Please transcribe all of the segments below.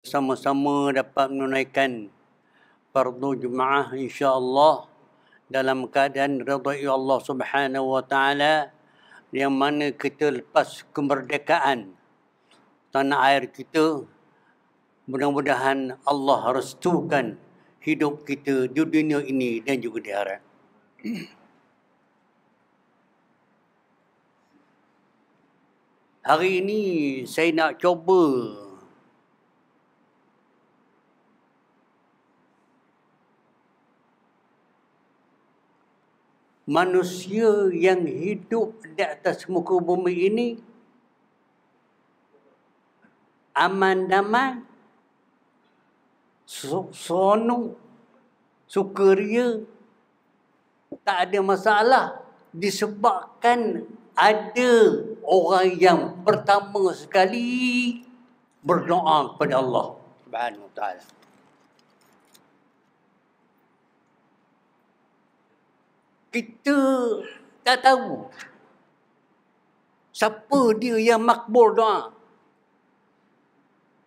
sama-sama dapat menunaikan fardu jumaah insya-Allah dalam keadaan redha Allah Subhanahu wa taala yang mana kita lepas kemerdekaan tanah air kita mudah-mudahan Allah restukan hidup kita di dunia ini dan juga di akhirat. Hari ini saya nak cuba manusia yang hidup di atas muka bumi ini aman damai seronok sukaria tak ada masalah disebabkan ada orang yang pertama sekali berdoa kepada Allah Subhanahu taala kita tak tahu siapa dia yang makbul doa.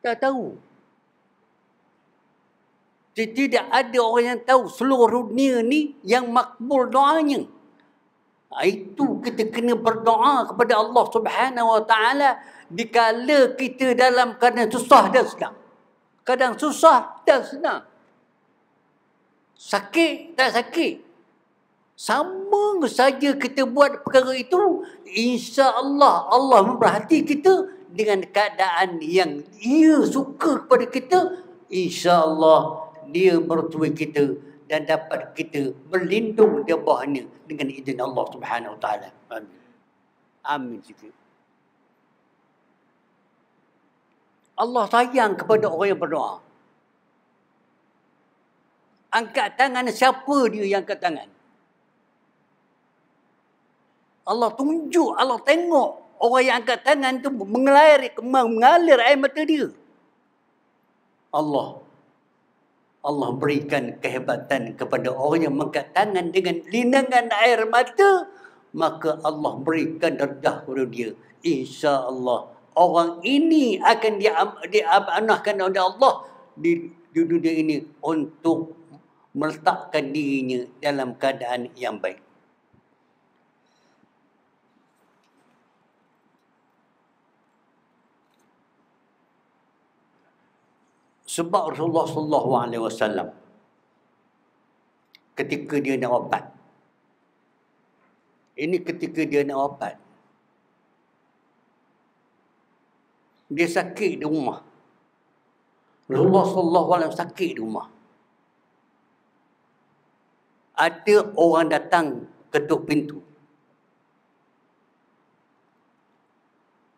Tak tahu. Jadi tidak ada orang yang tahu seluruh dunia ni yang makbul doanya. Itu kita kena berdoa kepada Allah Subhanahu Wa Taala dikala kita dalam keadaan susah dan senang. Kadang susah dan senang. Sakit tak sakit. Sama saja kita buat perkara itu, insya-Allah Allah memperhati kita dengan keadaan yang ia suka kepada kita, insya-Allah dia mertua kita dan dapat kita berlindung di bawahnya dengan izin Allah Subhanahu Wataala. Amin. Amin juga. Allah sayang kepada orang yang berdoa. Angkat tangan siapa dia yang angkat tangan? Allah tunjuk, Allah tengok orang yang angkat tangan tu mengalir, mengalir air mata dia. Allah Allah berikan kehebatan kepada orang yang mengangkat tangan dengan linangan air mata maka Allah berikan darjah kepada dia insya-Allah orang ini akan di diamanahkan oleh Allah di, di dunia ini untuk meletakkan dirinya dalam keadaan yang baik sebab Rasulullah sallallahu alaihi wasallam ketika dia nak wafat ini ketika dia nak wafat dia sakit di rumah Rasulullah sallallahu alaihi wasallam sakit di rumah ada orang datang ketuk pintu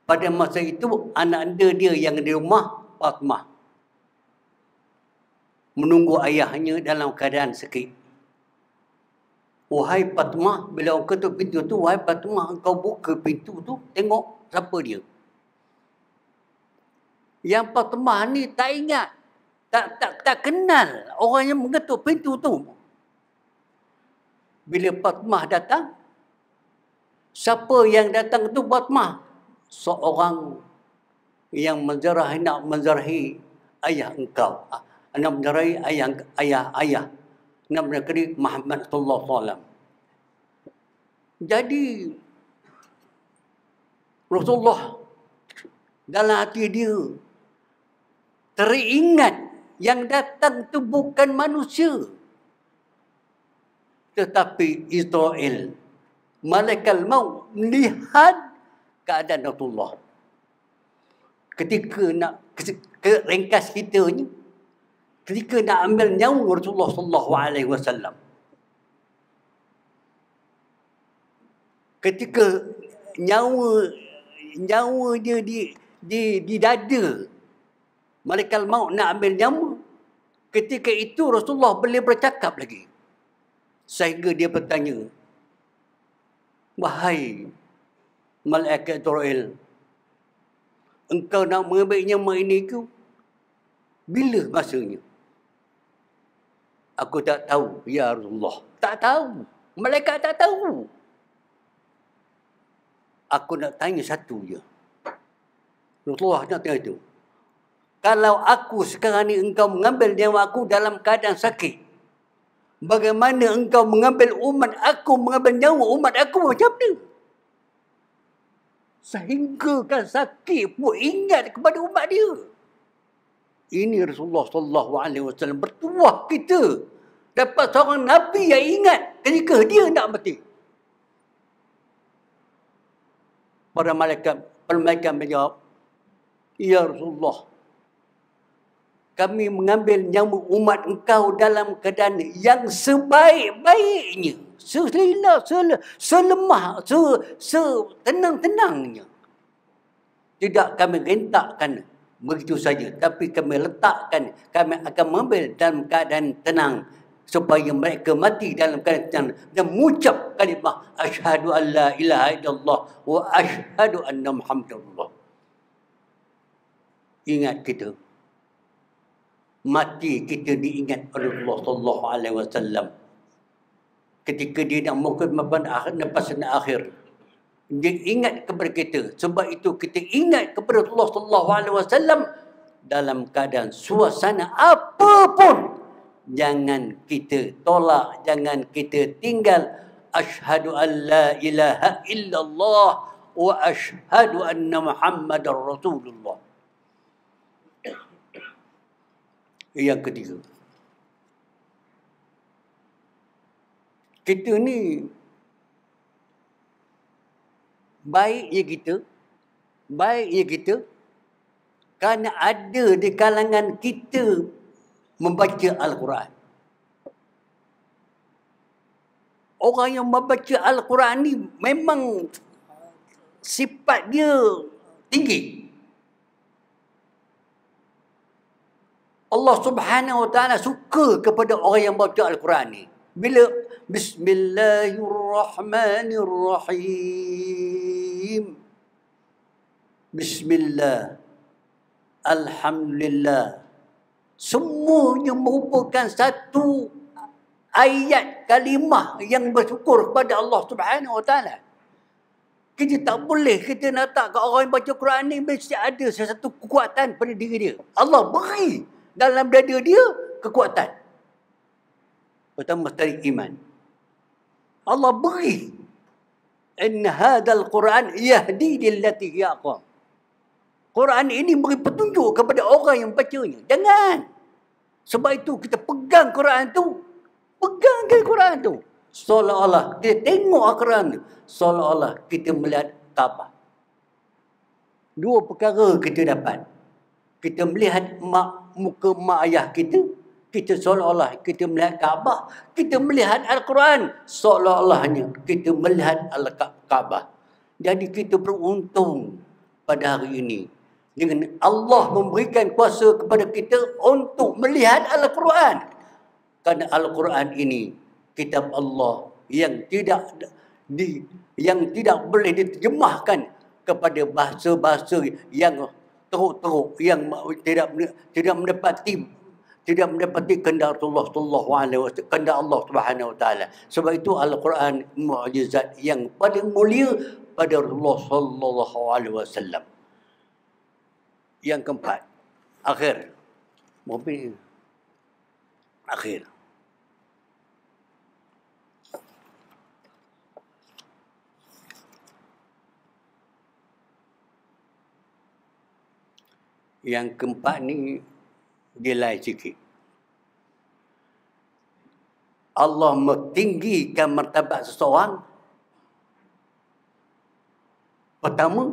pada masa itu anak anda dia yang di rumah Fatmah menunggu ayahnya dalam keadaan sakit. Wahai Fatimah, bila orang ketuk pintu tu, wahai Fatimah, kau buka pintu tu, tengok siapa dia. Yang Fatimah ni tak ingat, tak tak tak kenal orang yang mengetuk pintu tu. Bila Fatimah datang, siapa yang datang tu Fatimah? Seorang yang menzarahi nak menzarahi ayah engkau. Ah, anak berdarai ayah ayah ayah anak berdarai Muhammad Sallallahu Alaihi Wasallam. Jadi Rasulullah dalam hati dia teringat yang datang tu bukan manusia tetapi Israel malaikat maut melihat keadaan Rasulullah ketika nak ke, ke ringkas kita ni ketika nak ambil nyawa Rasulullah sallallahu alaihi wasallam ketika nyawa nyawa dia di di di dada malaikat maut nak ambil nyawa ketika itu Rasulullah boleh bercakap lagi sehingga dia bertanya wahai malaikat Israel engkau nak mengambil nyawa ini ke bila masanya Aku tak tahu, Ya Allah. Tak tahu. Mereka tak tahu. Aku nak tanya satu je. Rasulullah nak tanya itu. Kalau aku sekarang ni engkau mengambil nyawa aku dalam keadaan sakit. Bagaimana engkau mengambil umat aku, mengambil nyawa umat aku macam mana? Sehingga kan sakit pun ingat kepada umat dia ini Rasulullah sallallahu alaihi wasallam bertuah kita dapat seorang nabi yang ingat ketika dia hendak mati para malaikat para malaikat menjawab ya Rasulullah kami mengambil nyawa umat engkau dalam keadaan yang sebaik-baiknya selina sel, selemah se, se tenang tenangnya tidak kami rentakkan begitu saja tapi kami letakkan kami akan mengambil dalam keadaan tenang supaya mereka mati dalam keadaan tenang dan mengucap kalimah asyhadu alla ilaha illallah wa ashadu anna muhammadallah ingat kita mati kita diingat oleh Allah sallallahu alaihi wasallam ketika dia nak mukut mapan ah, akhir nafas akhir dia ingat kepada kita sebab itu kita ingat kepada Allah sallallahu alaihi wasallam dalam keadaan suasana apapun, jangan kita tolak jangan kita tinggal asyhadu alla ilaha illallah wa asyhadu anna muhammadar rasulullah yang ketiga kita ni baik ia kita baik ia kita kerana ada di kalangan kita membaca al-Quran orang yang membaca al-Quran ni memang sifat dia tinggi Allah Subhanahu Wa Taala suka kepada orang yang baca al-Quran ni bila bismillahirrahmanirrahim bismillah alhamdulillah semuanya merupakan satu ayat kalimah yang bersyukur kepada Allah Subhanahu Wa kita tak boleh kita nak tak ke orang yang baca Quran ni mesti ada sesuatu kekuatan pada diri dia Allah beri dalam dada dia kekuatan وتم الطريق إيمان الله بغي إن هذا Quran يهدي للتي هي Quran ini beri petunjuk kepada orang yang bacanya. Jangan. Sebab itu kita pegang Quran tu. Pegang ke Quran tu. Seolah-olah kita tengok Al-Quran tu. Seolah-olah kita melihat tabah. Dua perkara kita dapat. Kita melihat mak, muka mak ayah kita kita seolah-olah kita melihat Kaabah, kita melihat Al-Quran, seolah-olahnya kita melihat Al-Kaabah. Jadi kita beruntung pada hari ini dengan Allah memberikan kuasa kepada kita untuk melihat Al-Quran. Karena Al-Quran ini kitab Allah yang tidak di yang tidak boleh diterjemahkan kepada bahasa-bahasa yang teruk-teruk yang tidak tidak mendapati tidak mendapati kehendak Rasulullah sallallahu alaihi wasallam kehendak Allah Subhanahu wa taala sebab itu al-Quran mukjizat yang paling mulia pada Rasulullah sallallahu alaihi wasallam yang keempat akhir mungkin akhir yang keempat ni gelai sikit. Allah meninggikan martabat seseorang. Pertama,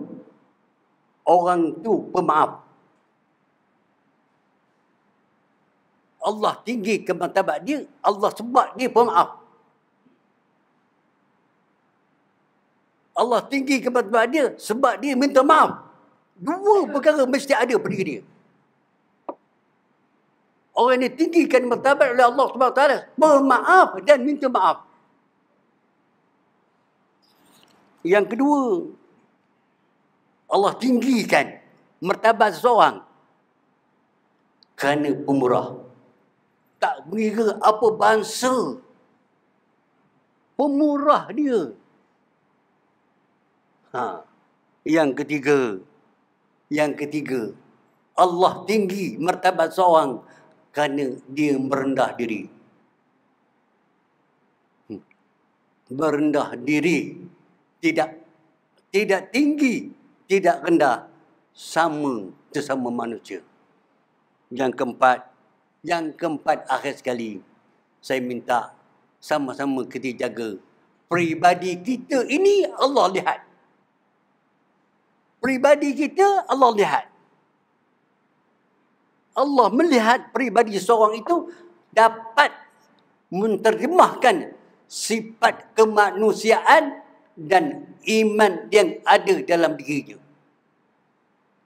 orang tu pemaaf. Allah tinggi ke martabat dia, Allah sebab dia pemaaf. Allah tinggi ke martabat dia, sebab dia minta maaf. Dua perkara mesti ada pada dia orang ini tinggi kan martabat oleh Allah SWT. Bermaaf dan minta maaf. Yang kedua, Allah tinggikan mertabat seorang kerana pemurah. Tak mengira apa bangsa pemurah dia. Ha. Yang ketiga, yang ketiga, Allah tinggi mertabat seorang kerana dia merendah diri. Hmm. Merendah diri. Tidak tidak tinggi, tidak rendah. Sama sesama manusia. Yang keempat, yang keempat akhir sekali, saya minta sama-sama kita jaga pribadi kita ini Allah lihat. pribadi kita Allah lihat. Allah melihat peribadi seorang itu dapat menterjemahkan sifat kemanusiaan dan iman yang ada dalam dirinya.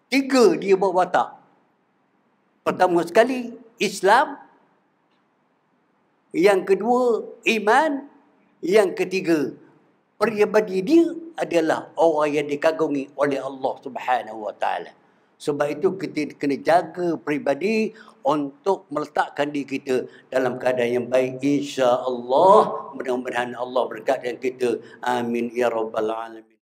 Tiga dia bawa watak. Pertama sekali, Islam. Yang kedua, iman. Yang ketiga, peribadi dia adalah orang yang dikagumi oleh Allah Subhanahu Wa Taala. Sebab itu kita kena jaga peribadi untuk meletakkan diri kita dalam keadaan yang baik. InsyaAllah mudah-mudahan Allah berkat dengan kita. Amin. Ya Rabbal Alamin.